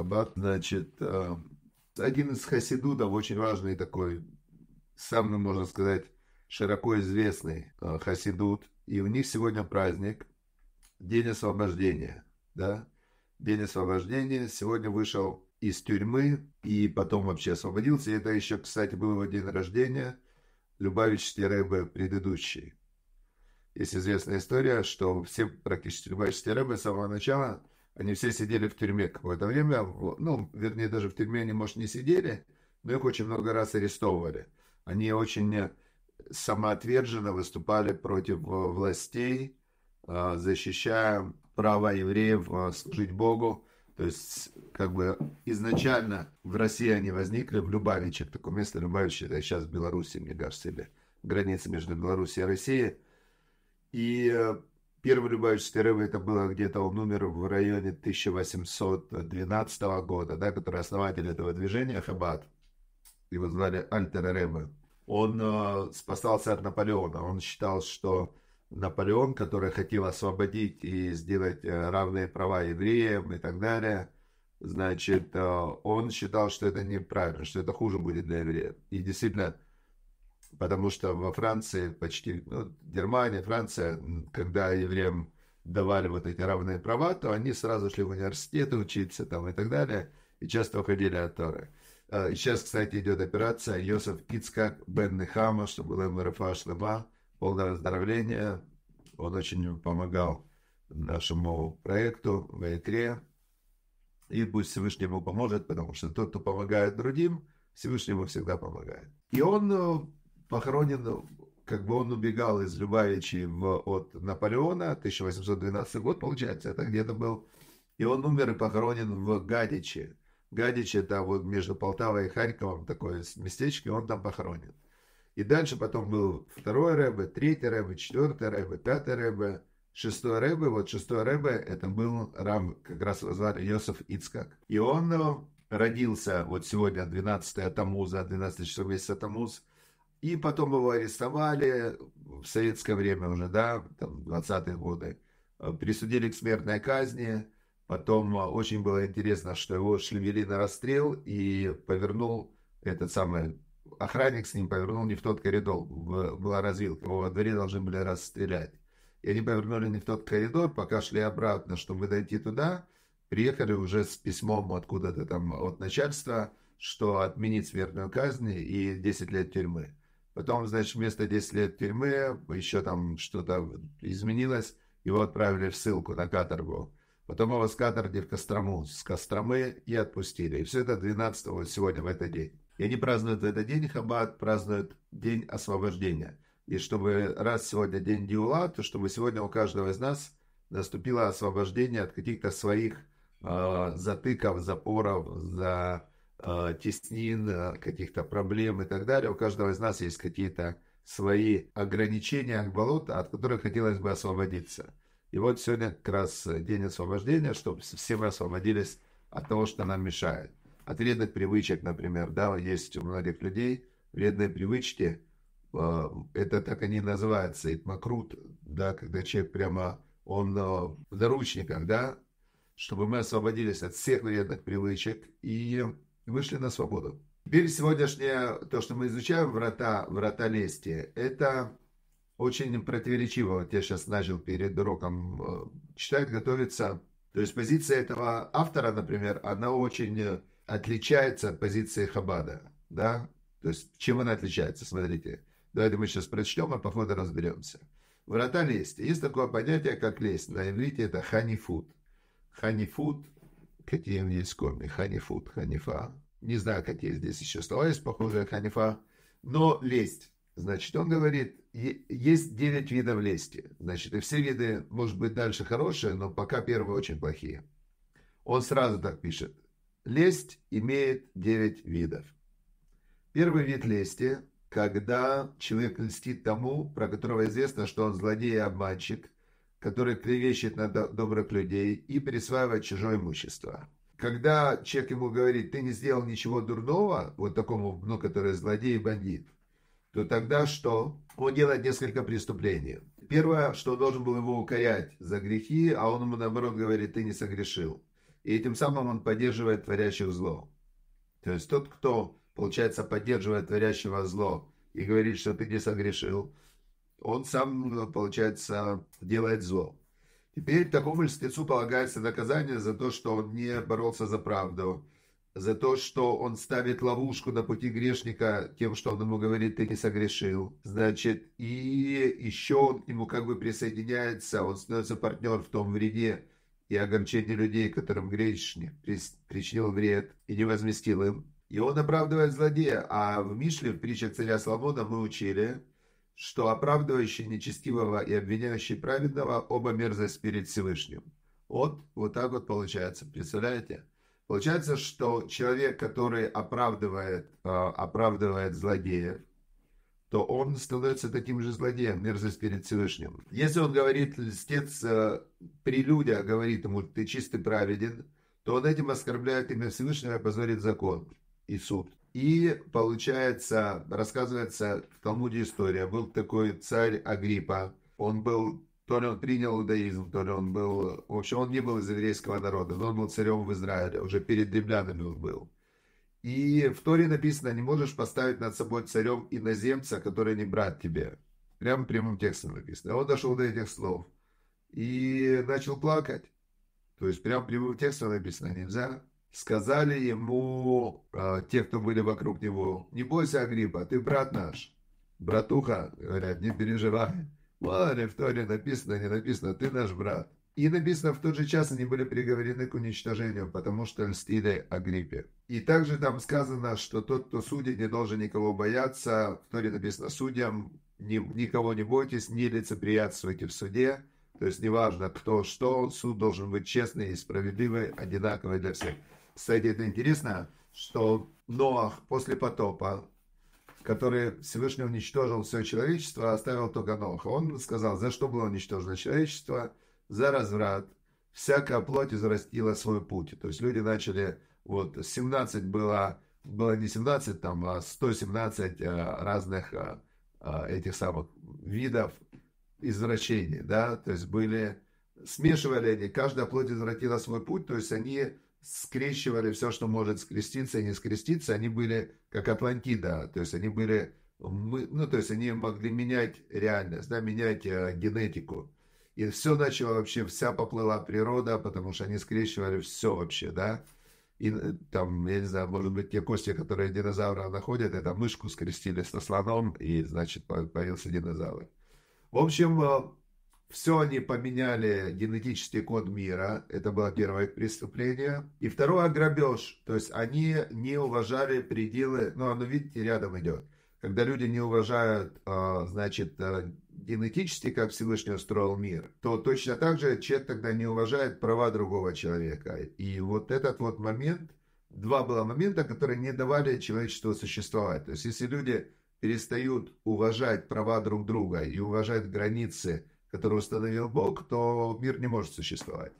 Хаббат, значит, э, один из хасидудов, очень важный такой, сам, ну, можно сказать, широко известный э, хасидут, и у них сегодня праздник, День освобождения, да, День освобождения, сегодня вышел из тюрьмы и потом вообще освободился, и это еще, кстати, был его день рождения, Любавич Рэбе предыдущий. Есть известная история, что все практически Любавич Рэбе с самого начала они все сидели в тюрьме какое-то время, ну, вернее, даже в тюрьме они, может, не сидели, но их очень много раз арестовывали. Они очень э, самоотверженно выступали против э, властей, э, защищая право евреев служить Богу. То есть, как бы изначально в России они возникли, в Любавиче, в таком месте Любавиче, это сейчас в Беларуси, мне кажется, или граница между Беларусью и Россией. И Первый рыбаческий рыбы это было где-то, он умер в районе 1812 года, да, который основатель этого движения, Хабат, его звали Альтер Ребе. Он э, спасался от Наполеона. Он считал, что Наполеон, который хотел освободить и сделать э, равные права евреям и так далее, значит, э, он считал, что это неправильно, что это хуже будет для евреев. И действительно, Потому что во Франции почти, ну, Германия, Франция, когда евреям давали вот эти равные права, то они сразу шли в университеты учиться там и так далее, и часто уходили от Торы. А, сейчас, кстати, идет операция Йосеф Кицкак Бен Нехама, что было МРФА Шлема, полное выздоровление. Он очень помогал нашему проекту в Экре. И пусть Всевышний ему поможет, потому что тот, кто помогает другим, Всевышний ему всегда помогает. И он э, похоронен, как бы он убегал из Любавичи в, от Наполеона, 1812 год, получается, это где-то был. И он умер и похоронен в Гадичи. Гадичи это вот между Полтавой и Харьковом такое местечко, он там похоронен. И дальше потом был второй Рэбе, третий Рэбе, четвертый Рэбе, пятый Рэбе, шестой Рэбе. Вот шестой Рэбе это был Рам, как раз его звали Йосиф Ицкак. И он э, родился вот сегодня 12 Тамуза, 12 часов месяца Тамуз и потом его арестовали в советское время уже, да, там, 20-е годы. Э, присудили к смертной казни. Потом э, очень было интересно, что его шевели на расстрел и повернул этот самый охранник с ним повернул не в тот коридор, была развилка, его во дворе должны были расстрелять. И они повернули не в тот коридор, пока шли обратно, чтобы дойти туда, приехали уже с письмом откуда-то там от начальства, что отменить смертную казнь и 10 лет тюрьмы. Потом, значит, вместо 10 лет тюрьмы еще там что-то изменилось, его отправили в ссылку на каторгу. Потом его с каторги в Кострому, с Костромы и отпустили. И все это 12 вот сегодня, в этот день. И они празднуют в этот день, Хаббат празднуют День Освобождения. И чтобы раз сегодня День Диула, то чтобы сегодня у каждого из нас наступило освобождение от каких-то своих э, затыков, запоров, за а, теснин, каких-то проблем и так далее. У каждого из нас есть какие-то свои ограничения, болота, от которых хотелось бы освободиться. И вот сегодня как раз день освобождения, чтобы все мы освободились от того, что нам мешает. От вредных привычек, например, да, есть у многих людей вредные привычки, а, это так они называются, итмакрут, да, когда человек прямо, он а, в наручниках, да, чтобы мы освободились от всех вредных привычек и вышли на свободу. Теперь сегодняшнее, то, что мы изучаем, врата, врата лести, это очень противоречиво. Вот я сейчас начал перед уроком э, читать, готовиться. То есть позиция этого автора, например, она очень э, отличается от позиции Хабада. Да? То есть чем она отличается? Смотрите. Давайте мы сейчас прочтем, а по ходу разберемся. Врата лести. Есть такое понятие, как лесть. На иврите это ханифуд. Ханифуд. Какие есть корни? Ханифуд, ханифа. Не знаю, какие здесь еще слова есть, похожие Ханифа. Но лесть. Значит, он говорит, есть 9 видов лести. Значит, и все виды, может быть, дальше хорошие, но пока первые очень плохие. Он сразу так пишет. Лесть имеет 9 видов. Первый вид лести, когда человек льстит тому, про которого известно, что он злодей и обманщик, который клевещет на добрых людей и присваивает чужое имущество когда человек ему говорит, ты не сделал ничего дурного, вот такому, ну, который злодей и бандит, то тогда что? Он делает несколько преступлений. Первое, что он должен был его укорять за грехи, а он ему наоборот говорит, ты не согрешил. И этим самым он поддерживает творящих зло. То есть тот, кто, получается, поддерживает творящего зло и говорит, что ты не согрешил, он сам, получается, делает зло. Теперь такому льстецу полагается наказание за то, что он не боролся за правду, за то, что он ставит ловушку на пути грешника тем, что он ему говорит, ты не согрешил. Значит, и еще он ему как бы присоединяется, он становится партнер в том вреде и огорчении людей, которым грешник причинил вред и не возместил им. И он оправдывает злодея. А в Мишле, в притче царя Соломона, мы учили, что оправдывающий нечестивого и обвиняющий праведного оба мерзость перед Всевышним. Вот, вот так вот получается, представляете? Получается, что человек, который оправдывает, э, оправдывает злодеев, то он становится таким же злодеем, мерзость перед Всевышним. Если он говорит, льстец э, при людях говорит ему, ты чистый праведен, то он этим оскорбляет имя Всевышнего и позорит закон и суд. И, получается, рассказывается в Талмуде история. Был такой царь Агриппа. Он был, то ли он принял иудаизм, то ли он был... В общем, он не был из еврейского народа, но он был царем в Израиле. Уже перед римлянами он был. И в Торе написано, не можешь поставить над собой царем иноземца, который не брат тебе. Прямо прямым текстом написано. Он дошел до этих слов и начал плакать. То есть прям прямым текстом написано, нельзя сказали ему а, те, кто были вокруг него, не бойся, Агриппа, ты брат наш. Братуха, говорят, не переживай. Море в Торе написано, не написано, ты наш брат. И написано, в тот же час они были приговорены к уничтожению, потому что льстили о гриппе. И также там сказано, что тот, кто судит, не должен никого бояться. В Торе написано судьям, ни, никого не бойтесь, не лицеприятствуйте в суде. То есть неважно кто что, суд должен быть честный и справедливый, одинаковый для всех. Кстати, это интересно, что Ноах после потопа, который Всевышний уничтожил все человечество, оставил только Ноаха. Он сказал, за что было уничтожено человечество? За разврат. Всякая плоть израстила свой путь. То есть люди начали, вот 17 было, было не 17, там, а 117 э, разных э, э, этих самых видов извращений, да, то есть были, смешивали они, каждая плоть извратила свой путь, то есть они скрещивали все, что может скреститься и не скреститься. Они были как Атлантида, то есть они были, ну, то есть они могли менять реальность, да, менять э, генетику. И все начало вообще, вся поплыла природа, потому что они скрещивали все вообще, да. И э, там, я не знаю, может быть, те кости, которые динозавра находят, это мышку скрестили со слоном, и, значит, появился динозавр. В общем, э, все они поменяли генетический код мира. Это было первое преступление. И второе грабеж. То есть они не уважали пределы. Ну, оно, видите, рядом идет. Когда люди не уважают, а, значит, э, генетически, как Всевышний устроил мир, то точно так же человек тогда не уважает права другого человека. И вот этот вот момент, два было момента, которые не давали человечеству существовать. То есть если люди перестают уважать права друг друга и уважать границы который установил Бог, то мир не может существовать.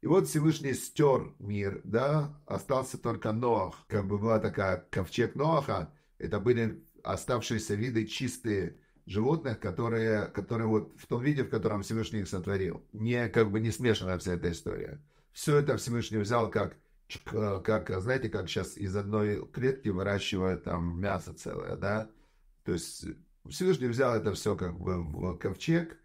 И вот Всевышний стер мир, да, остался только Ноах. Как бы была такая ковчег Ноаха, это были оставшиеся виды чистые животных, которые, которые вот в том виде, в котором Всевышний их сотворил. Не как бы не смешанная вся эта история. Все это Всевышний взял как, э, как знаете, как сейчас из одной клетки выращивают там мясо целое, да. То есть Всевышний взял это все как бы в ковчег,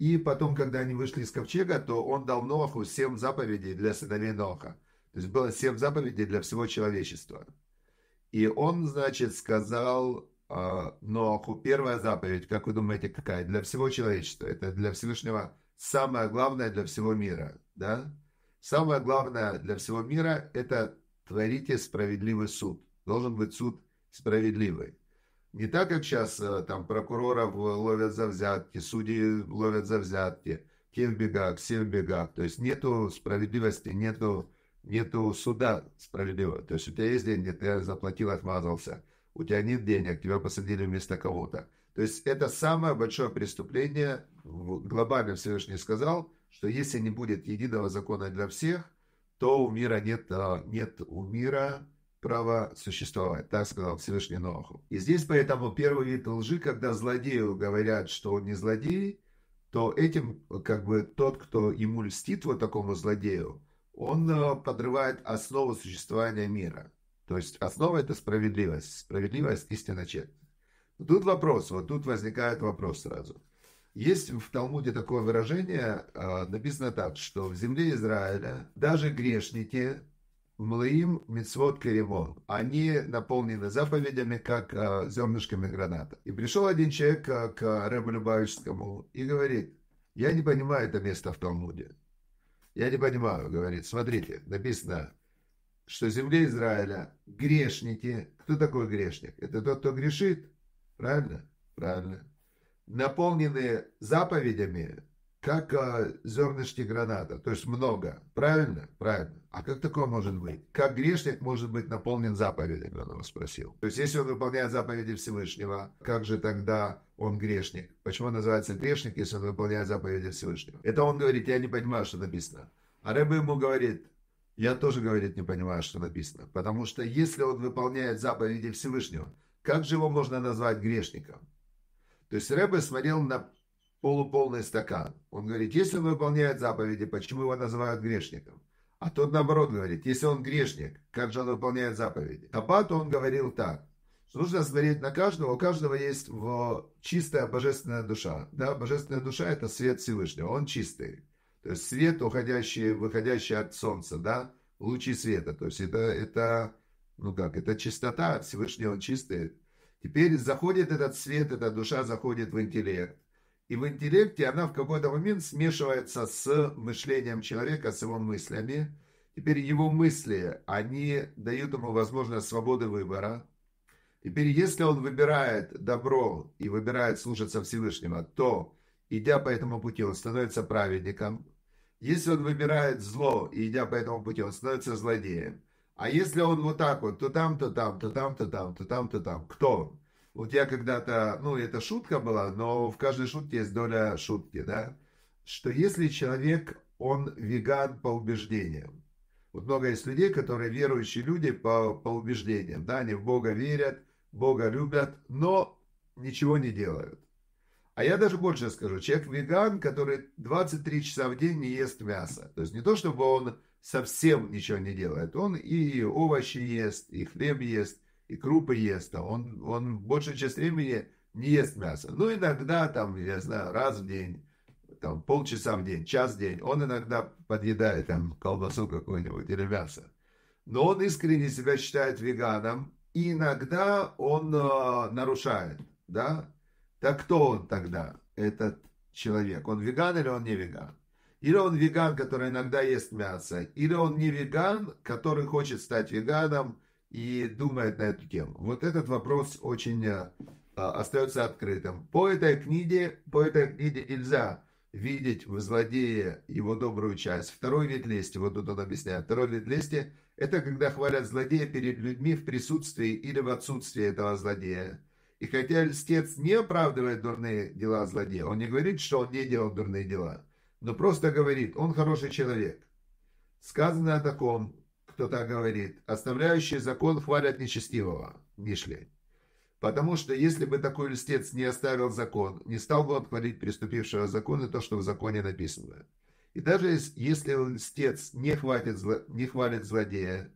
и потом, когда они вышли из ковчега, то он дал Ноху семь заповедей для сыновей Ноха. То есть было семь заповедей для всего человечества. И он, значит, сказал э, а, Ноху, первая заповедь, как вы думаете, какая? Для всего человечества. Это для Всевышнего самое главное для всего мира. Да? Самое главное для всего мира – это творите справедливый суд. Должен быть суд справедливый. Не так, как сейчас э, там прокуроров ловят за взятки, судьи ловят за взятки, кем бегак, всем бегак. То есть нету справедливости, нету, нету суда справедливого. То есть у тебя есть деньги, ты заплатил, отмазался. У тебя нет денег, тебя посадили вместо кого-то. То есть это самое большое преступление, глобально Всевышний сказал, что если не будет единого закона для всех, то у мира нет, э, нет у мира право существовать, так сказал Всевышний Ноаху. И здесь поэтому первый вид лжи, когда злодею говорят, что он не злодей, то этим как бы тот, кто ему льстит вот такому злодею, он э, подрывает основу существования мира. То есть основа это справедливость, справедливость истинно честная. Тут вопрос, вот тут возникает вопрос сразу. Есть в Талмуде такое выражение, э, написано так, что в земле Израиля даже грешники Млоим Мицвод Керемон. Они наполнены заповедями, как э, зернышками граната. И пришел один человек э, к Рэбу Любавическому и говорит, я не понимаю это место в Талмуде. Я не понимаю, говорит, смотрите, написано, что земле Израиля грешники. Кто такой грешник? Это тот, кто грешит. Правильно? Правильно. Наполнены заповедями, как э, зернышки граната, то есть много. Правильно? Правильно. А как такое может быть? Как грешник может быть наполнен заповедями, он его спросил. То есть, если он выполняет заповеди Всевышнего, как же тогда он грешник? Почему он называется грешник, если он выполняет заповеди Всевышнего? Это он говорит, я не понимаю, что написано. А Рэбе ему говорит, я тоже, говорит, не понимаю, что написано. Потому что если он выполняет заповеди Всевышнего, как же его можно назвать грешником? То есть Рэбе смотрел на полуполный стакан. Он говорит, если он выполняет заповеди, почему его называют грешником? А тот наоборот говорит, если он грешник, как же он выполняет заповеди? А Табату он говорил так, что нужно смотреть на каждого, у каждого есть в чистая божественная душа. Да, божественная душа – это свет Всевышнего, он чистый. То есть свет, уходящий, выходящий от солнца, да, лучи света. То есть это, это ну как, это чистота, Всевышний он чистый. Теперь заходит этот свет, эта душа заходит в интеллект. И в интеллекте она в какой-то момент смешивается с мышлением человека, с его мыслями. Теперь его мысли, они дают ему возможность свободы выбора. Теперь, если он выбирает добро и выбирает слушаться Всевышнего, то, идя по этому пути, он становится праведником. Если он выбирает зло и идя по этому пути, он становится злодеем. А если он вот так вот, то там, то там, то там, то там, то там, то там, кто он? Вот я когда-то, ну, это шутка была, но в каждой шутке есть доля шутки, да? Что если человек, он веган по убеждениям. Вот много есть людей, которые верующие люди по, по убеждениям, да? Они в Бога верят, Бога любят, но ничего не делают. А я даже больше скажу. Человек веган, который 23 часа в день не ест мясо. То есть не то, чтобы он совсем ничего не делает. Он и овощи ест, и хлеб ест, и крупы ест, а он, он в большей части времени не ест мясо. Ну, иногда, там, я знаю, раз в день, там, полчаса в день, час в день, он иногда подъедает там колбасу какую-нибудь или мясо. Но он искренне себя считает веганом, и иногда он э, нарушает, да? Так кто он тогда, этот человек? Он веган или он не веган? Или он веган, который иногда ест мясо, или он не веган, который хочет стать веганом – и думает на эту тему? Вот этот вопрос очень а, остается открытым. По этой книге, по этой книге нельзя видеть в злодея его добрую часть. Второй вид лести, вот тут он объясняет, второй вид лести – это когда хвалят злодея перед людьми в присутствии или в отсутствии этого злодея. И хотя льстец не оправдывает дурные дела злодея, он не говорит, что он не делал дурные дела, но просто говорит, он хороший человек. Сказано о таком, кто так говорит. Оставляющие закон хвалят нечестивого. Мишли. Потому что если бы такой льстец не оставил закон, не стал бы он творить преступившего закон и то, что в законе написано. И даже если льстец не, хватит, не хвалит злодея,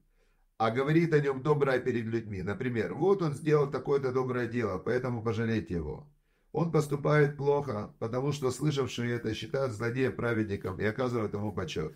а говорит о нем доброе перед людьми, например, вот он сделал такое-то доброе дело, поэтому пожалейте его. Он поступает плохо, потому что слышавшие это считают злодея праведником и оказывают ему почет.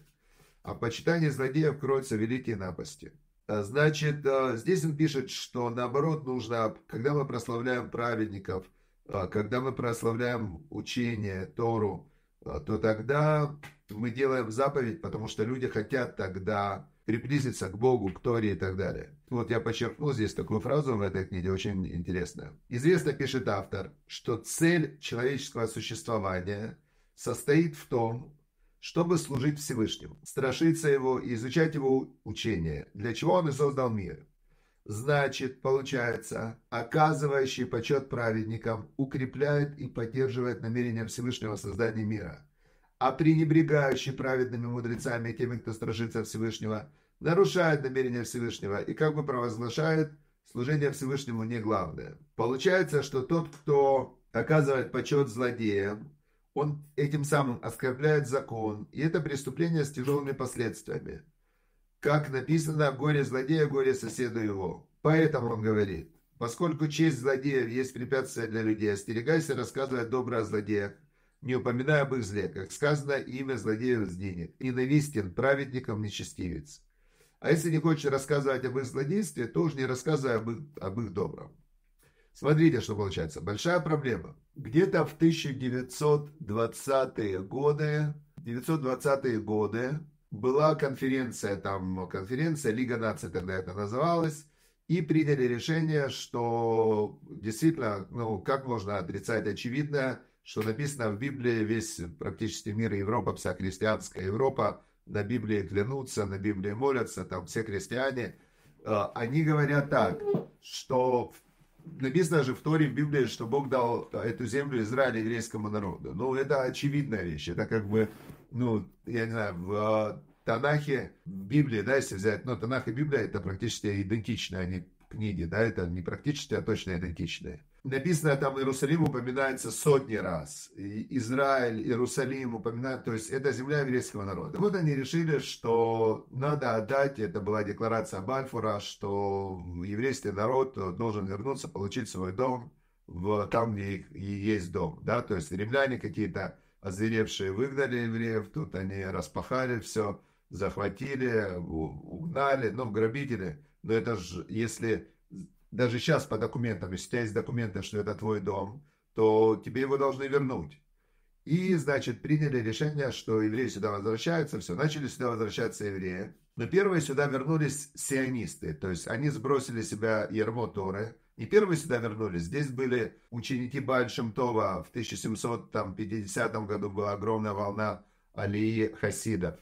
А почитание почитании кроется в великие напасти. А, значит, а, здесь он пишет, что наоборот нужно, когда мы прославляем праведников, а, когда мы прославляем учение, Тору, то тогда мы делаем заповедь, потому что люди хотят тогда приблизиться к Богу, к Торе и так далее. Вот я подчеркнул здесь такую фразу в этой книге, очень интересная. Известно, пишет автор, что цель человеческого существования состоит в том, чтобы служить Всевышнему, страшиться Его и изучать Его учение, для чего Он и создал мир. Значит, получается, оказывающий почет праведникам укрепляет и поддерживает намерение Всевышнего создания мира, а пренебрегающий праведными мудрецами и теми, кто страшится Всевышнего, нарушает намерение Всевышнего и как бы провозглашает служение Всевышнему не главное. Получается, что тот, кто оказывает почет злодеям, он этим самым оскорбляет закон, и это преступление с тяжелыми последствиями. Как написано, горе злодея, горе соседу его. Поэтому он говорит, поскольку честь злодеев есть препятствие для людей, остерегайся рассказывать добро о злодеях, не упоминая об их зле, как сказано, имя злодеев сгинет, ненавистен праведником нечестивец. А если не хочешь рассказывать об их злодействе, то уж не рассказывай об их, об их добром. Смотрите, что получается. Большая проблема. Где-то в 1920-е годы, 920-е годы была конференция, там конференция Лига наций тогда это называлась, и приняли решение, что действительно, ну, как можно отрицать очевидное, что написано в Библии, весь практически мир Европа, вся христианская Европа, на Библии клянутся, на Библии молятся, там все крестьяне, а, они говорят так, что в написано же в Торе, в Библии, что Бог дал э, эту землю Израилю, еврейскому народу. Ну, это очевидная вещь. Это как бы, ну, я не знаю, в э, Танахе, в Библии, да, если взять, но Танах и Библия, это практически идентичные они книги, да, это не практически, а точно идентичные. Написано там Иерусалим упоминается сотни раз. И Израиль, Иерусалим упоминают, то есть это земля еврейского народа. Вот они решили, что надо отдать, это была декларация Бальфура, что еврейский народ должен вернуться, получить свой дом в, там, где есть дом. Да? То есть римляне какие-то озверевшие выгнали евреев, тут они распахали все, захватили, угнали, ну, грабители. Но это же, если даже сейчас по документам, если у тебя есть документы, что это твой дом, то тебе его должны вернуть. И, значит, приняли решение, что евреи сюда возвращаются, все, начали сюда возвращаться евреи. Но первые сюда вернулись сионисты, то есть они сбросили себя ермо Торы, и первые сюда вернулись. Здесь были ученики Бальшем Това. В 1750 году была огромная волна Алии Хасидов.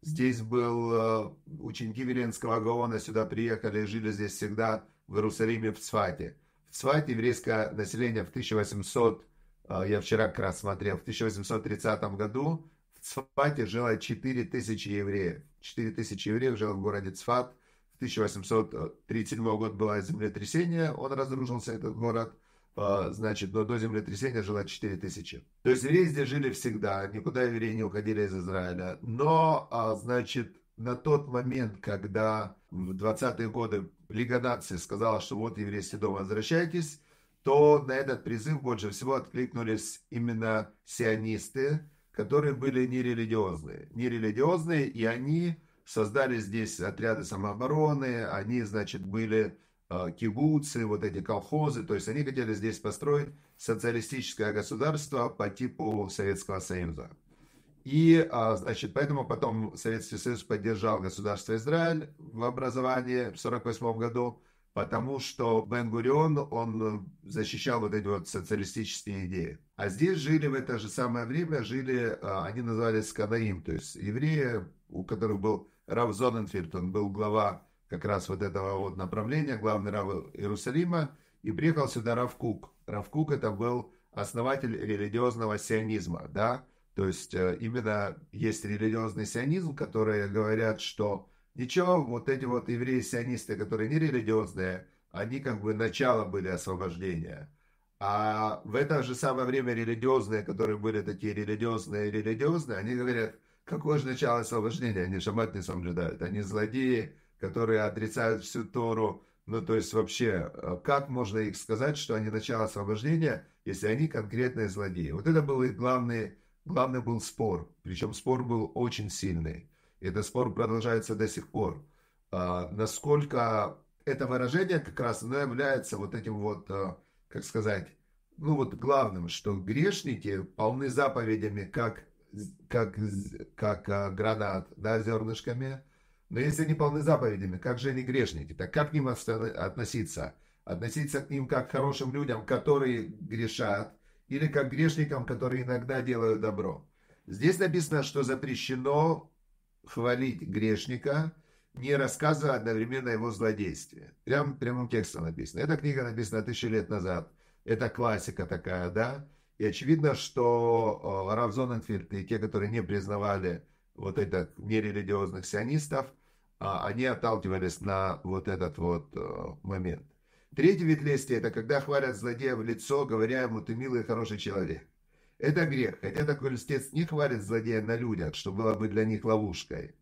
Здесь был э, ученики Веленского Гаона, сюда приехали и жили здесь всегда в Иерусалиме в Цвайте В Цвайте еврейское население в 1800, а, я вчера как раз смотрел, в 1830 году в Цвайте жило 4000 евреев. 4000 евреев жило в городе Цфат. В 1837 году было землетрясение, он разрушился, этот город. А, значит, но до землетрясения жило 4000. То есть евреи здесь жили всегда, никуда евреи не уходили из Израиля. Но, а, значит, на тот момент, когда в 20-е годы Лига наций сказала, что вот еврейский дом, возвращайтесь, то на этот призыв больше всего откликнулись именно сионисты, которые были нерелигиозные. Нерелигиозные, и они создали здесь отряды самообороны, они, значит, были э, кибуцы, вот эти колхозы, то есть они хотели здесь построить социалистическое государство по типу Советского Союза. И, а, значит, поэтому потом Советский Союз поддержал государство Израиль в образовании в 1948 году, потому что Бен-Гурион, он э, защищал вот эти вот социалистические идеи. А здесь жили в это же самое время, жили, а, они назывались Канаим, то есть евреи, у которых был Рав Зоненфельд, он был глава как раз вот этого вот направления, главный Рав Иерусалима, и приехал сюда Рав Кук. Рав Кук это был основатель религиозного сионизма, да, то есть э, именно есть религиозный сионизм, которые говорят, что ничего, вот эти вот евреи-сионисты, которые не религиозные, они как бы начало были освобождения. А в это же самое время религиозные, которые были такие религиозные религиозные, они говорят, какое же начало освобождения, они шаббат не соблюдают, они злодеи, которые отрицают всю Тору. Ну, то есть вообще, э, как можно их сказать, что они начало освобождения, если они конкретные злодеи? Вот это был их главный Главный был спор, причем спор был очень сильный. И этот спор продолжается до сих пор. А, насколько это выражение как раз оно является вот этим вот, а, как сказать, ну вот главным, что грешники полны заповедями, как, как, как а, гранат, да, зернышками. Но если они полны заповедями, как же они грешники? Так как к ним относиться? Относиться к ним как к хорошим людям, которые грешат – или как грешникам, которые иногда делают добро. Здесь написано, что запрещено хвалить грешника, не рассказывая одновременно его злодействие. Прям прямым текстом написано. Эта книга написана тысячи лет назад. Это классика такая, да? И очевидно, что э, Раф Зоненфельд и те, которые не признавали вот это нерелигиозных сионистов, а, они отталкивались на вот этот вот э, момент. Третье вид лести – это когда хвалят злодея в лицо, говоря ему «ты милый и хороший человек». Это грех, хотя такой льстец не хвалит злодея на людях, что было бы для них ловушкой.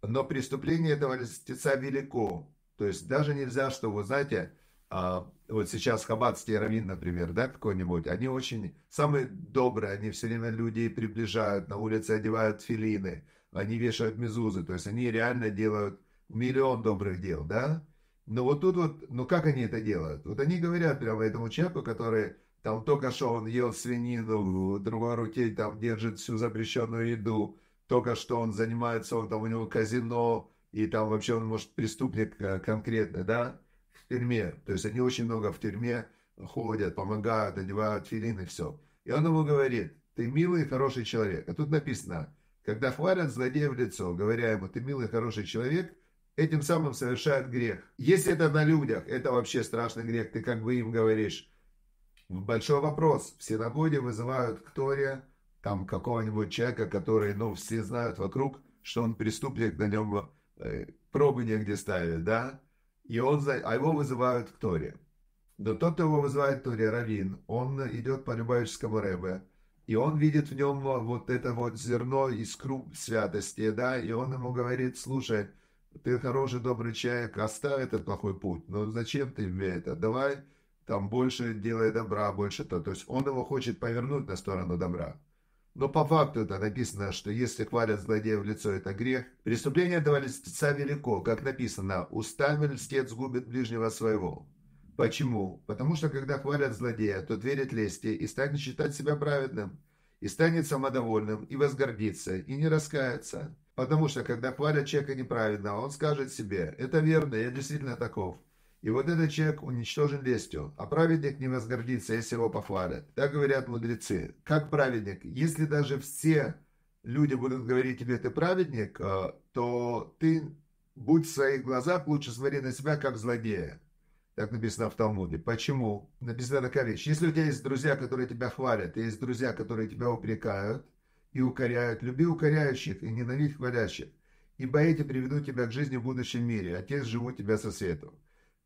Но преступление этого льстеца велико. То есть даже нельзя, что, вы знаете, а, вот сейчас хабатский раввин, например, да, какой-нибудь, они очень, самые добрые, они все время людей приближают, на улице одевают филины, они вешают мезузы, то есть они реально делают миллион добрых дел, да, но вот тут вот, ну как они это делают? Вот они говорят прямо этому человеку, который там только что он ел свинину, в другой руке там держит всю запрещенную еду, только что он занимается, он там у него казино, и там вообще он, может, преступник э, конкретный, да, в тюрьме. То есть они очень много в тюрьме ходят, помогают, одевают филин и все. И он ему говорит, ты милый и хороший человек. А тут написано, когда хвалят злодея в лицо, говоря ему, ты милый и хороший человек – этим самым совершают грех. Если это на людях, это вообще страшный грех, ты как бы им говоришь. Большой вопрос. В синагоге вызывают к Торе там какого-нибудь человека, который, ну, все знают вокруг, что он преступник, на нем э, пробы негде ставили, да? И он, а его вызывают к Торе. Но тот, кто его вызывает к Торе, Равин, он идет по Любавическому Рэбе, и он видит в нем вот это вот зерно, искру святости, да, и он ему говорит, слушай, ты хороший, добрый человек, оставь этот плохой путь, но ну, зачем ты мне это? Давай там больше делай добра, больше то. То есть он его хочет повернуть на сторону добра. Но по факту это написано, что если хвалят злодея в лицо, это грех. Преступление давали льстеца велико, как написано, устами льстец губит ближнего своего. Почему? Потому что когда хвалят злодея, то верит лести и станет считать себя праведным и станет самодовольным, и возгордится, и не раскается. Потому что, когда хвалят человека неправильно, он скажет себе «это верно, я действительно таков». И вот этот человек уничтожен лестью, а праведник не возгордится, если его похвалят. Так говорят мудрецы. Как праведник? Если даже все люди будут говорить тебе «ты праведник», э, то ты будь в своих глазах, лучше смотри на себя как злодея. Так написано в Талмуде. Почему? написано такая вещь. Если у тебя есть друзья, которые тебя хвалят, и есть друзья, которые тебя упрекают и укоряют, люби укоряющих и ненавидь хвалящих, ибо эти приведут тебя к жизни в будущем мире, а те живут тебя со светом.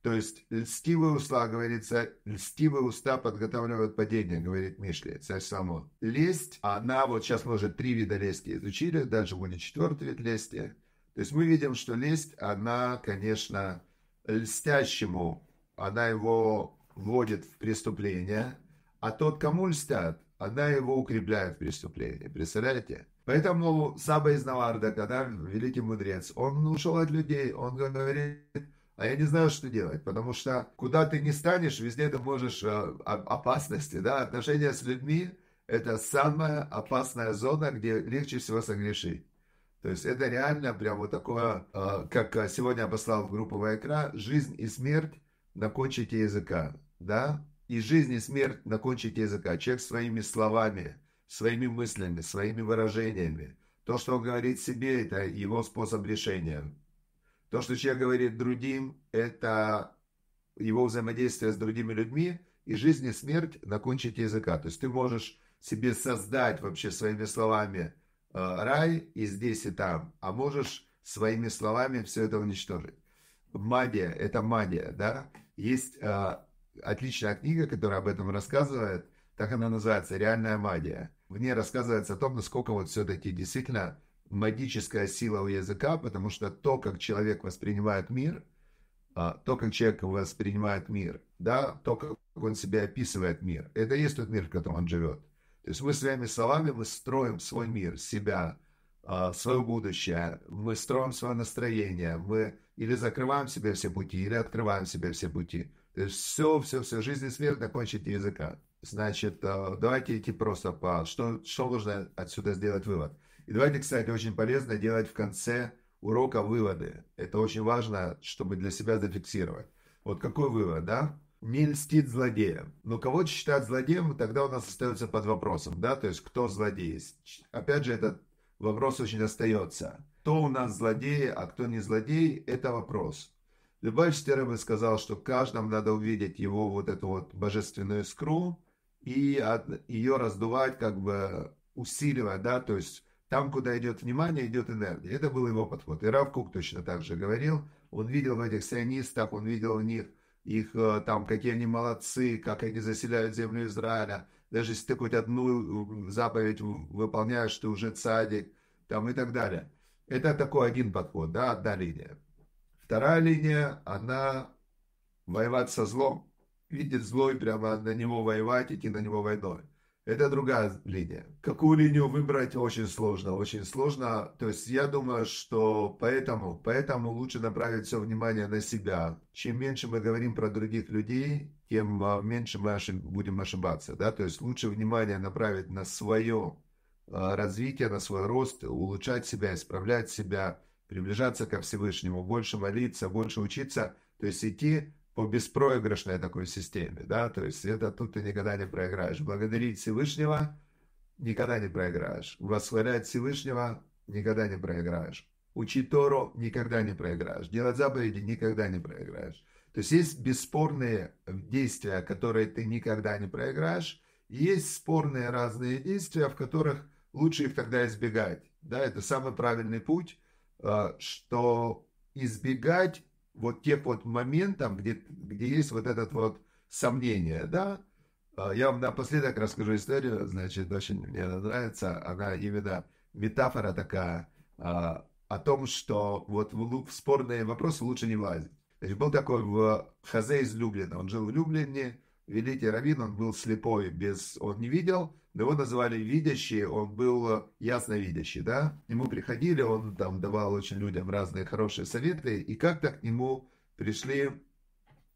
То есть льстивые уста, говорится, льстивые уста подготавливают падение, говорит Мишли, царь само. Лесть, она вот сейчас мы уже три вида лести изучили, даже будет четвертый вид лести. То есть мы видим, что лесть, она, конечно, льстящему она его вводит в преступление, а тот, кому льстят, она его укрепляет в преступлении. Представляете? Поэтому Саба из Навардака, когда великий мудрец, он ушел от людей, он говорит, а я не знаю, что делать, потому что куда ты не станешь, везде ты можешь э, опасности, да, отношения с людьми – это самая опасная зона, где легче всего согрешить. То есть это реально прям вот такое, э, как э, сегодня я послал в группу Вайкра, жизнь и смерть на кончике языка, да? И жизнь и смерть на кончике языка. Человек своими словами, своими мыслями, своими выражениями. То, что он говорит себе, это его способ решения. То, что человек говорит другим, это его взаимодействие с другими людьми. И жизнь и смерть на кончике языка. То есть ты можешь себе создать вообще своими словами э, рай и здесь, и там. А можешь своими словами все это уничтожить. Магия, это магия, да? Есть э, отличная книга, которая об этом рассказывает. Так она называется «Реальная магия». В ней рассказывается о том, насколько вот все-таки действительно магическая сила у языка, потому что то, как человек воспринимает мир, а, то, как человек воспринимает мир, да, то, как он себя описывает мир, это и есть тот мир, в котором он живет. То есть мы своими словами мы строим свой мир, себя, а, свое будущее, мы строим свое настроение, мы или закрываем себе все пути, или открываем себе все пути. То есть все, все, все, жизнь и смерть на кончике языка. Значит, а, давайте идти просто по... Что, что нужно отсюда сделать вывод? И давайте, кстати, очень полезно делать в конце урока выводы. Это очень важно, чтобы для себя зафиксировать. Вот какой вывод, да? не льстит злодеям. Но ну, кого-то считать злодеем, тогда у нас остается под вопросом, да, то есть кто злодей. Опять же, это вопрос очень остается. Кто у нас злодей, а кто не злодей, это вопрос. Любовь бы сказал, что каждому надо увидеть его вот эту вот божественную искру и от, ее раздувать, как бы усиливать, да, то есть там, куда идет внимание, идет энергия. Это был его подход. И Рав Кук точно так же говорил. Он видел в этих сионистах, он видел в них, их э, там, какие они молодцы, как они заселяют землю Израиля даже если ты хоть одну заповедь выполняешь, ты уже цадик, там и так далее. Это такой один подход, да, одна линия. Вторая линия, она воевать со злом, видит злой прямо на него воевать, идти на него войной. Это другая линия. Какую линию выбрать очень сложно, очень сложно. То есть я думаю, что поэтому, поэтому лучше направить все внимание на себя. Чем меньше мы говорим про других людей, тем а, меньше мы будем ошибаться. Да? То есть лучше внимание направить на свое а, развитие, на свой рост, улучшать себя, исправлять себя, приближаться ко Всевышнему, больше молиться, больше учиться, то есть идти по беспроигрышной такой системе, да, то есть это тут ты никогда не проиграешь. Благодарить Всевышнего никогда не проиграешь. Восхвалять Всевышнего никогда не проиграешь. Учить Тору никогда не проиграешь. Делать заповеди никогда не проиграешь. То есть есть бесспорные э, действия, которые ты никогда не проиграешь, есть спорные разные действия, в которых лучше их тогда избегать. Да, это самый правильный путь, э, что избегать вот тех вот моментов, где, где есть вот этот вот сомнение, да. Э, я вам напоследок расскажу историю, значит, очень мне она нравится, она именно метафора такая о том, что вот в спорные вопросы лучше не влазить. То есть был такой в Хазе из Люблина. Он жил в Люблине, великий раввин, он был слепой, без, он не видел, но его называли видящий, он был э, ясновидящий, да. К нему приходили, он там давал очень людям разные хорошие советы, и как-то к нему пришли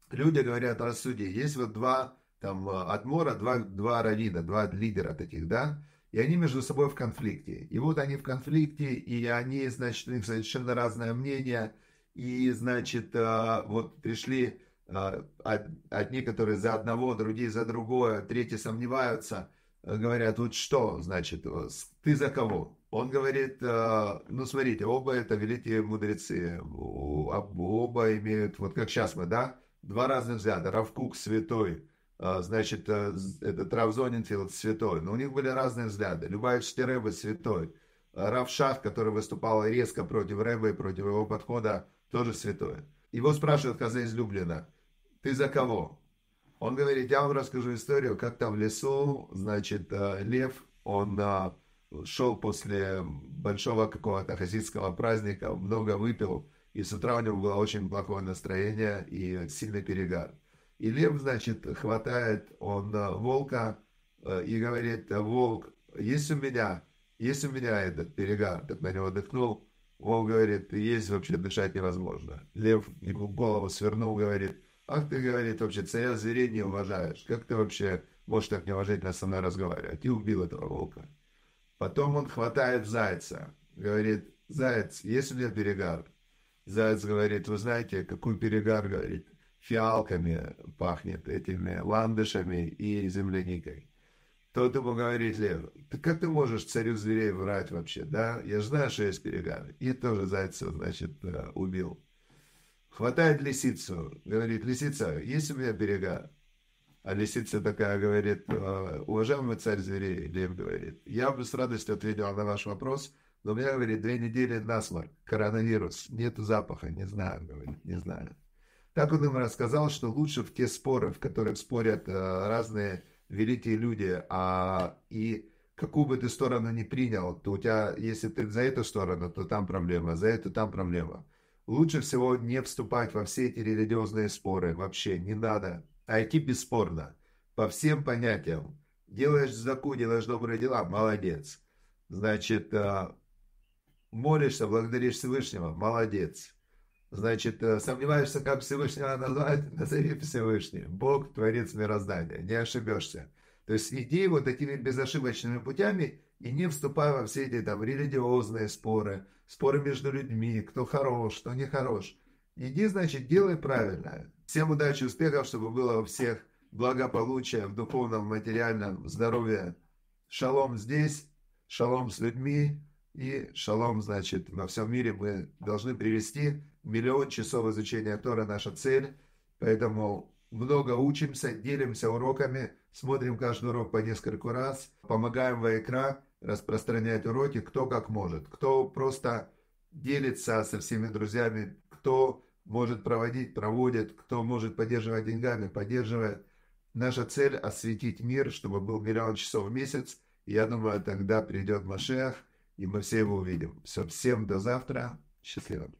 люди, говорят, рассуди, есть вот два там Адмора, э, два, два равина, два лидера таких, да, и они между собой в конфликте. И вот они в конфликте, и они, значит, у них совершенно разное мнение – и, значит, а, вот пришли а, одни, которые за одного, другие за другое, третьи сомневаются, а, говорят, вот что, значит, э, ты за кого? Он говорит, ну смотрите, оба это великие мудрецы, оба имеют, вот как сейчас мы, да, два разных взгляда, Равкук святой, значит, э, этот Рав святой, но у них были разные взгляды, Любая Теребе святой, Равшах, который выступал резко против Рэба и против его подхода, тоже святой. Его спрашивают Хазе из Люблина, ты за кого? Он говорит, я вам расскажу историю, как там в лесу, значит, э, лев, он э, шел после большого какого-то хасидского праздника, много выпил, и с утра у него было очень плохое настроение и сильный перегар. И лев, значит, хватает он э, волка и говорит, волк, есть у меня если меня этот перегар так на него дыхнул, он говорит, есть вообще дышать невозможно. Лев ему голову свернул, говорит, ах ты, говорит, вообще царя зверей не уважаешь. Как ты вообще можешь так неуважительно со мной разговаривать? И убил этого волка. Потом он хватает зайца. Говорит, заяц, есть у меня перегар? Заяц говорит, вы знаете, какой перегар, говорит, фиалками пахнет, этими ландышами и земляникой то вот ему говорит Лев, ты как ты можешь царю зверей врать вообще, да? Я же знаю, что есть перегар. И тоже зайца, значит, э, убил. Хватает лисицу, говорит, лисица, есть у меня берега? А лисица такая говорит, «Э, уважаемый царь зверей, Лев говорит, я бы с радостью ответил на ваш вопрос, но у меня, говорит, две недели насморк, коронавирус, нет запаха, не знаю, говорит, не знаю. Так он им рассказал, что лучше в те споры, в которых спорят э, разные великие люди, а, и какую бы ты сторону ни принял, то у тебя, если ты за эту сторону, то там проблема, за эту там проблема. Лучше всего не вступать во все эти религиозные споры, вообще не надо, а идти бесспорно, по всем понятиям. Делаешь заку, делаешь добрые дела, молодец. Значит, э, молишься, благодаришь Всевышнего, молодец. Значит, э, сомневаешься, как Всевышнего назвать, назови Всевышний. Бог, Творец мироздания, не ошибешься. То есть иди вот такими безошибочными путями и не вступай во все эти там религиозные споры, споры между людьми, кто хорош, кто не хорош. Иди, значит, делай правильно. Всем удачи, успехов, чтобы было у всех благополучия в духовном, материальном, здоровье. Шалом здесь, шалом с людьми и шалом, значит, во всем мире мы должны привести Миллион часов изучения Тора – наша цель, поэтому много учимся, делимся уроками, смотрим каждый урок по несколько раз, помогаем в экран распространять уроки, кто как может, кто просто делится со всеми друзьями, кто может проводить, проводит, кто может поддерживать деньгами, поддерживает. Наша цель – осветить мир, чтобы был миллион часов в месяц. И я думаю, тогда придет Машех, и мы все его увидим. Все, всем до завтра. Счастливо.